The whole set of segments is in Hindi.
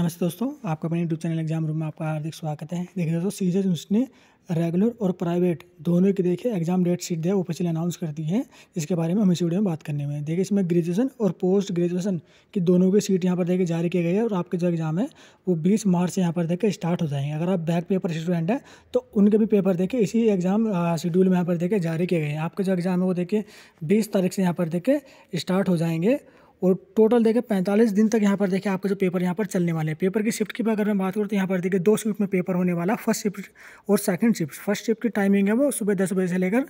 नमस्ते दोस्तों आपका अपने यूट्यूब चैनल एग्जाम रूम में आपका हार्दिक स्वागत है देखिए दोस्तों सीजन उसने रेगुलर और प्राइवेट दोनों की देखिए एग्जाम डेट शीट है पिछले अनाउंस कर दी है जिसके बारे में हम इस वीडियो में बात करने हुए हैं देखिए इसमें ग्रेजुएशन और पोस्ट ग्रेजुएशन की दोनों की सीट यहाँ पर देखिए जारी की गई है और आपके जो एग्जाम है वो बीस मार्च से यहाँ पर देखे स्टार्ट हो जाएंगे अगर आप बैक पेपर स्टूडेंट हैं तो उनके भी पेपर देखे इसी एग्जाम शेड्यूल में यहाँ पर देखे जारी किए गए हैं आपके जो एग्जाम है वो देखिए बीस तारीख से यहाँ पर देखे स्टार्ट हो जाएंगे और टोटल देखें पैंतालीस दिन तक यहाँ पर देखें आपका जो पेपर यहाँ पर चलने वाले हैं पेपर की शिफ्ट की अगर मैं बात करूँ तो यहाँ पर देखिए दो शिफ्ट में पेपर होने वाला फर्स्ट शिफ्ट और सेकंड शिफ्ट फर्स्ट शिफ्ट की टाइमिंग है वो सुबह दस बजे से लेकर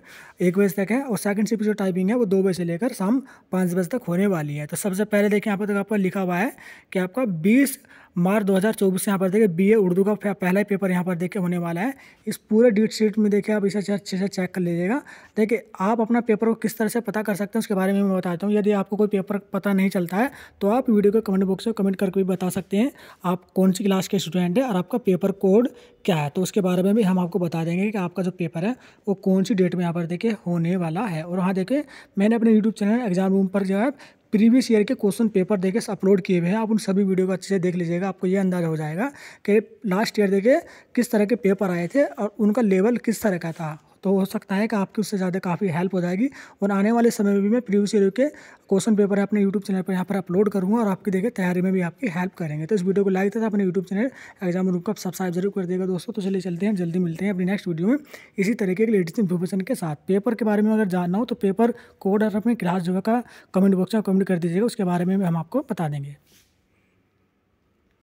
एक बजे तक है और सेकंड शिफ्ट जो टाइमिंग है वो दो बजे से लेकर शाम पाँच बजे तक होने वाली है तो सबसे पहले देखें यहाँ पर तक तो आपका लिखा हुआ है कि आपका बीस मार्च 2024 यहाँ पर देखिए ए उर्दू का पहला पेपर यहाँ पर देखे होने वाला है इस पूरे डेट शीट में देखिए आप इसे अच्छे से चेक कर लीजिएगा देखिए आप अपना पेपर को किस तरह से पता कर सकते हैं उसके बारे में मैं बताता हूँ यदि आपको कोई पेपर पता नहीं चलता है तो आप वीडियो के कमेंट बॉक्स में कमेंट करके भी बता सकते हैं आप कौन सी क्लास के स्टूडेंट हैं और आपका पेपर कोड क्या है तो उसके बारे में भी हम आपको बता देंगे कि आपका जो पेपर है वो कौन सी डेट में यहाँ पर देखिए होने वाला है और वहाँ देखिए मैंने अपने यूट्यूब चैनल एग्जाम रूम पर जो है प्रीवियस ईयर के क्वेश्चन पेपर देखे अपलोड किए हुए हैं आप उन सभी वीडियो को अच्छे से देख लीजिएगा आपको ये अंदाजा हो जाएगा कि लास्ट ईयर देखे किस तरह के पेपर आए थे और उनका लेवल किस तरह का था तो हो सकता है कि आपकी उससे ज़्यादा काफ़ी हेल्प हो जाएगी और आने वाले समय में भी मैं प्रीवियस ईयर के क्वेश्चन पेपर अपने यूट्यूब चैनल पर यहाँ पर अपलोड करूँगा और आपकी देखे तैयारी में भी आपकी हेल्प करेंगे तो इस वीडियो को लाइक था अपने यूट्यूब चैनल एग्जाम रूप का सब्सक्राइब जरूर कर देगा दोस्तों तो चलिए चलते हैं जल्दी मिलते हैं अपनी नेक्स्ट वीडियो में इसी तरीके के लेटेस्ट इन्फॉर्मेशन के साथ पेपर के बारे में अगर जानना हो तो पेपर कोड और अपने क्लास जो का कमेंट बॉक्स में कमेंट कर दीजिएगा उसके बारे में हम आपको बता देंगे